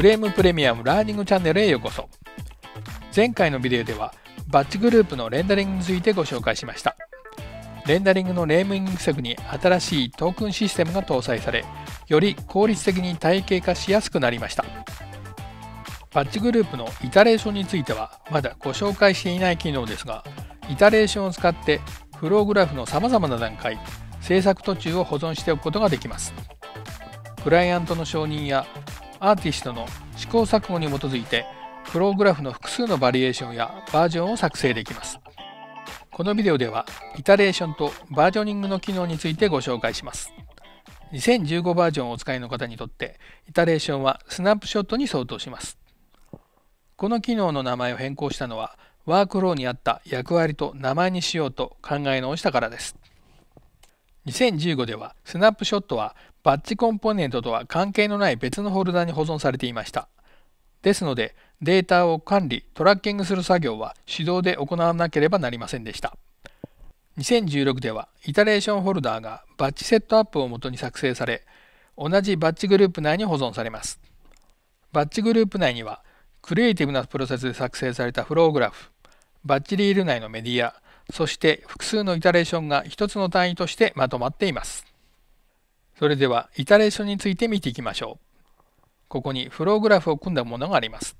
フレームプレミアムラーニングチャンネルへようこそ前回のビデオではバッチグループのレンダリングについてご紹介しましたレンダリングのネーミング策に新しいトークンシステムが搭載されより効率的に体系化しやすくなりましたバッチグループのイタレーションについてはまだご紹介していない機能ですがイタレーションを使ってフローグラフのさまざまな段階制作途中を保存しておくことができますクライアントの承認やアーティストの試行錯誤に基づいてプログラフの複数のバリエーションやバージョンを作成できます。このビデオではイタレーションとバージョニングの機能についてご紹介します。2015バージョンをお使いの方にとってイタレーションはスナップショットに相当します。この機能の名前を変更したのはワークローにあった役割と名前にしようと考え直したからです。2015ではスナップショットはバッチコンポーネントとは関係のない別のフォルダに保存されていました。ですので、データを管理、トラッキングする作業は手動で行わなければなりませんでした。2016では、イタレーションフォルダーがバッチセットアップをもとに作成され、同じバッチグループ内に保存されます。バッチグループ内には、クリエイティブなプロセスで作成されたフローグラフ、バッチリール内のメディア、そして複数のイタレーションが一つの単位としてまとまっています。それでは、イタレーションについて見ていきましょう。ここにフローグラフを組んだものがあります。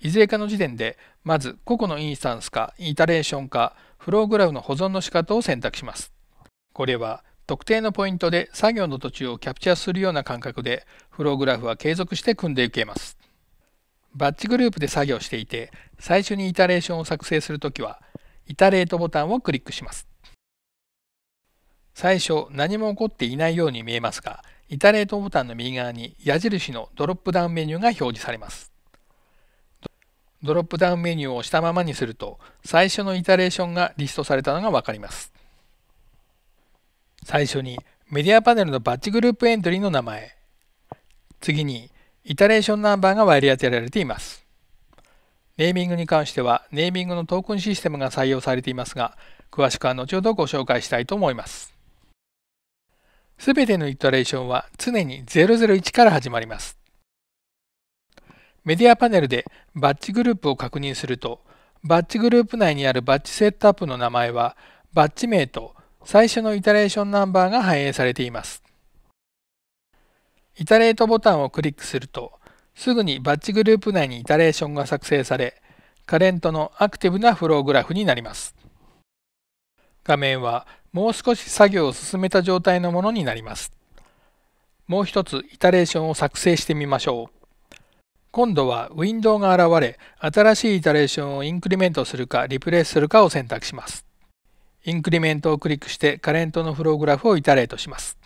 いずれかの時点で、まず個々のインスタンスか、イタレーションか、フローグラフの保存の仕方を選択します。これは、特定のポイントで作業の途中をキャプチャーするような感覚で、フローグラフは継続して組んでいけます。バッチグループで作業していて、最初にイタレーションを作成するときは、イタレートボタンをクリックします。最初何も起こっていないように見えますがイタレートボタンの右側に矢印のドロップダウンメニューが表示されますドロップダウンメニューを押したままにすると最初のイタレーションがリストされたのが分かります最初にメディアパネルのバッチグループエントリーの名前次にイタレーションナンバーが割り当てられていますネーミングに関してはネーミングのトークンシステムが採用されていますが詳しくは後ほどご紹介したいと思いますすべてのイトレーションは常に001から始まります。メディアパネルでバッチグループを確認すると、バッチグループ内にあるバッチセットアップの名前は、バッチ名と最初のイタレーションナンバーが反映されています。イタレートボタンをクリックすると、すぐにバッチグループ内にイタレーションが作成され、カレントのアクティブなフローグラフになります。画面はもう少し作業を進めた状態のものになります。もう一つイタレーションを作成してみましょう。今度はウィンドウが現れ、新しいイタレーションをインクリメントするかリプレイするかを選択します。インクリメントをクリックしてカレントのフローグラフをイタレートします。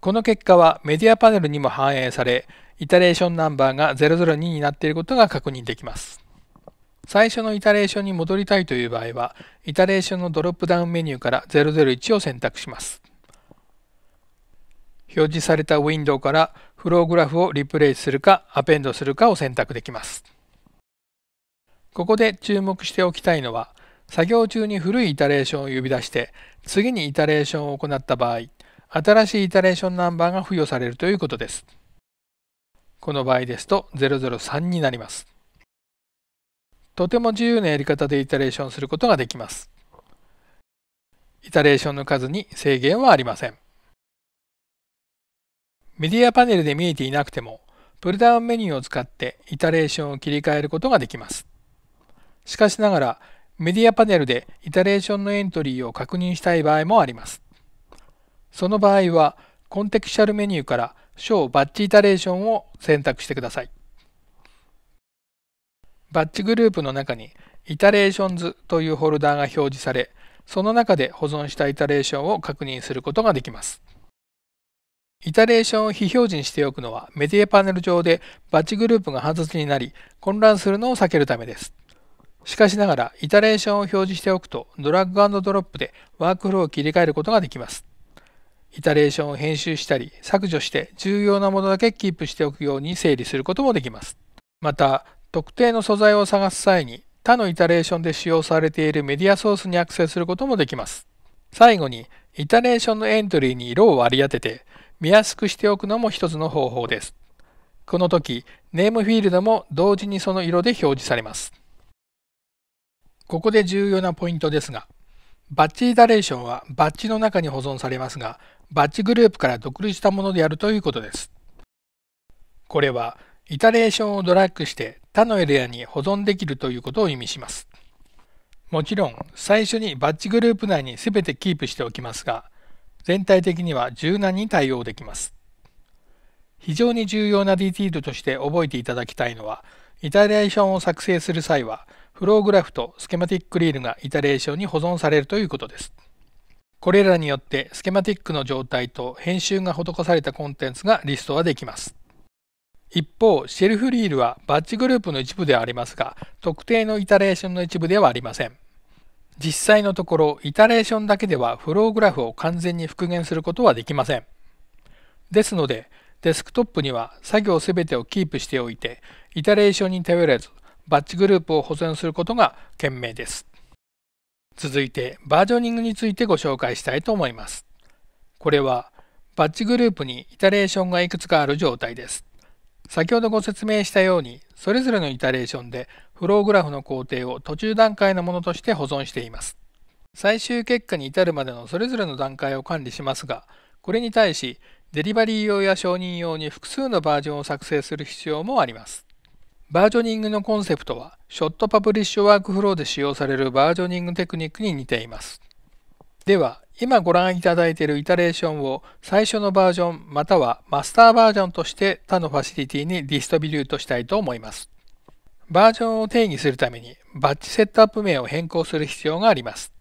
この結果はメディアパネルにも反映され、イタレーションナンバーが002になっていることが確認できます。最初のイタレーションに戻りたいという場合は、イタレーションのドロップダウンメニューから001を選択します。表示されたウィンドウからフローグラフをリプレイするかアペンドするかを選択できます。ここで注目しておきたいのは、作業中に古いイタレーションを呼び出して、次にイタレーションを行った場合、新しいイタレーションナンバーが付与されるということです。この場合ですと003になります。とても自由なやり方でイタレーションすることができます。イタレーションの数に制限はありません。メディアパネルで見えていなくても、プルダウンメニューを使ってイタレーションを切り替えることができます。しかしながら、メディアパネルでイタレーションのエントリーを確認したい場合もあります。その場合は、コンテクシャルメニューから小バッチイタレーションを選択してください。バッチグループの中にイタレーションズというホルダーが表示され、その中で保存したイタレーションを確認することができます。イタレーションを非表示にしておくのはメディアパネル上でバッチグループが煩雑になり混乱するのを避けるためです。しかしながらイタレーションを表示しておくとドラッグドロップでワークフローを切り替えることができます。イタレーションを編集したり削除して重要なものだけキープしておくように整理することもできます。また特定の素材を探す際に他のイタレーションで使用されているメディアソースにアクセスすることもできます。最後に、イタレーションのエントリーに色を割り当てて、見やすくしておくのも一つの方法です。この時、ネームフィールドも同時にその色で表示されます。ここで重要なポイントですが、バッチイタレーションはバッチの中に保存されますが、バッチグループから独立したものであるということです。これは、イタレーションをドラッグして他のエリアに保存できるということを意味します。もちろん最初にバッチグループ内に全てキープしておきますが全体的には柔軟に対応できます。非常に重要なディティールとして覚えていただきたいのはイタリアーションを作成する際はフローグラフとスケマティックリールがイタリアーションに保存されるということです。これらによってスケマティックの状態と編集が施されたコンテンツがリストはできます。一方、シェルフリールはバッジグループの一部ではありますが、特定のイタレーションの一部ではありません。実際のところ、イタレーションだけではフローグラフを完全に復元することはできません。ですので、デスクトップには作業すべてをキープしておいて、イタレーションに頼らず、バッチグループを保存することが賢明です。続いて、バージョニングについてご紹介したいと思います。これは、バッチグループにイタレーションがいくつかある状態です。先ほどご説明したように、それぞれのイタレーションでフローグラフの工程を途中段階のものとして保存しています。最終結果に至るまでのそれぞれの段階を管理しますが、これに対し、デリバリー用や承認用に複数のバージョンを作成する必要もあります。バージョニングのコンセプトは、ショットパブリッシュワークフローで使用されるバージョニングテクニックに似ています。では、今ご覧いただいているイタレーションを最初のバージョンまたはマスターバージョンとして他のファシリティにディストビュートしたいと思います。バージョンを定義するためにバッチセットアップ名を変更する必要があります。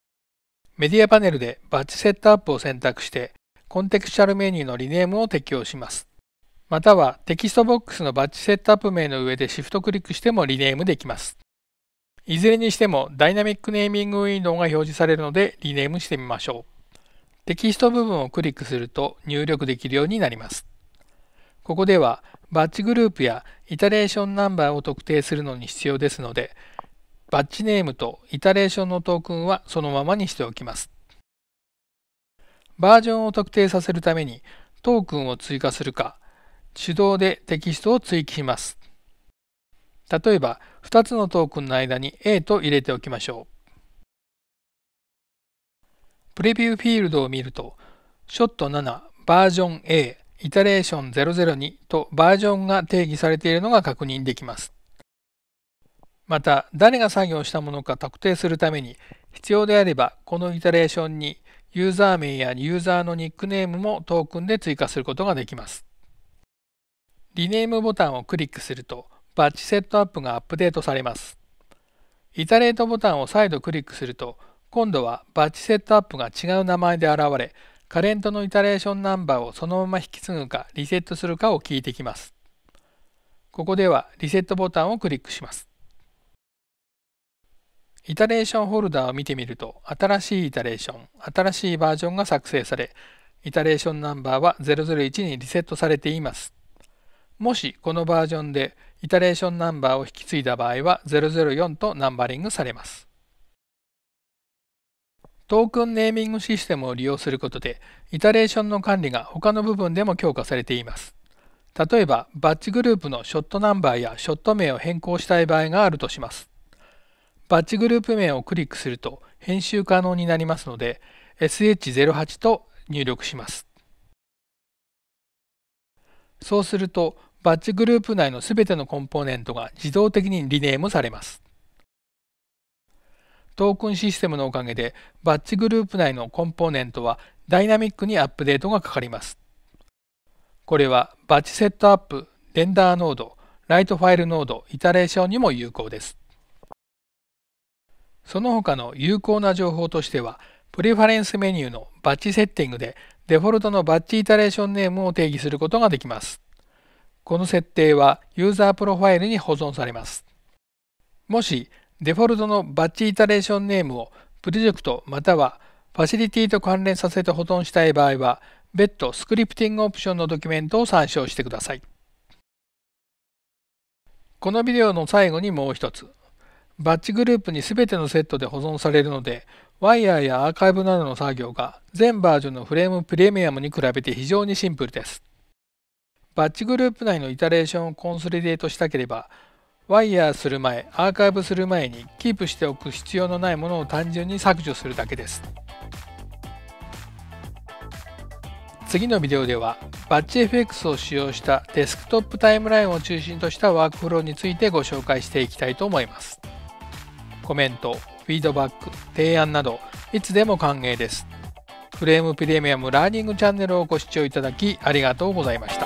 メディアパネルでバッチセットアップを選択してコンテクシチャルメニューのリネームを適用します。またはテキストボックスのバッチセットアップ名の上でシフトクリックしてもリネームできます。いずれにしてもダイナミックネーミングウィンドウが表示されるのでリネームしてみましょう。テキスト部分をクリックすると入力できるようになります。ここではバッチグループやイタレーションナンバーを特定するのに必要ですので、バッチネームとイタレーションのトークンはそのままにしておきます。バージョンを特定させるためにトークンを追加するか、手動でテキストを追記します。例えば、2つのトークンの間に A と入れておきましょう。プレビューフィールドを見ると、ショット7バージョン A イタレーション002とバージョンが定義されているのが確認できます。また、誰が作業したものか特定するために、必要であれば、このイタレーションにユーザー名やユーザーのニックネームもトークンで追加することができます。リネームボタンをクリックすると、バッチセットアップがアップデートされます。イタレートボタンを再度クリックすると、今度はバッチセットアップが違う名前で現れ、カレントのイタレーションナンバーをそのまま引き継ぐかリセットするかを聞いてきます。ここではリセットボタンをクリックします。イタレーションホルダーを見てみると、新しいイタレーション、新しいバージョンが作成され、イタレーションナンバーは001にリセットされています。もしこのバージョンでイタレーションナンバーを引き継いだ場合は004とナンバリングされます。トークンネーミングシステムを利用することで、イタレーションの管理が他の部分でも強化されています。例えば、バッチグループのショットナンバーやショット名を変更したい場合があるとします。バッチグループ名をクリックすると編集可能になりますので、sh08 と入力します。そうすると、バッチグループ内のすべてのコンポーネントが自動的にリネームされます。トークンシステムのおかげでバッチグループ内のコンポーネントはダイナミックにアップデートがかかります。これはバッチセットアップ、レンダーノード、ライトファイルノード、イタレーションにも有効です。その他の有効な情報としては、プレファレンスメニューのバッチセッティングでデフォルトのバッチイタレーションネームを定義することができます。この設定はユーザープロファイルに保存されます。もしデフォルトのバッチイタレーションネームをプロジェクトまたはファシリティと関連させて保存したい場合は別途スクリプティングオプションのドキュメントを参照してください。このビデオの最後にもう一つ。バッチグループに全てのセットで保存されるので、ワイヤーやアーカイブなどの作業が全バージョンのフレームプレミアムに比べて非常にシンプルです。バッチグループ内のイタレーションをコンソリデートしたければ、ワイヤーする前、アーカイブする前にキープしておく必要のないものを単純に削除するだけです。次のビデオでは、バッチ FX を使用したデスクトップタイムラインを中心としたワークフローについてご紹介していきたいと思います。コメント、フィードバック、提案など、いつでも歓迎です。フレームプレミアムラーニングチャンネルをご視聴いただきありがとうございました。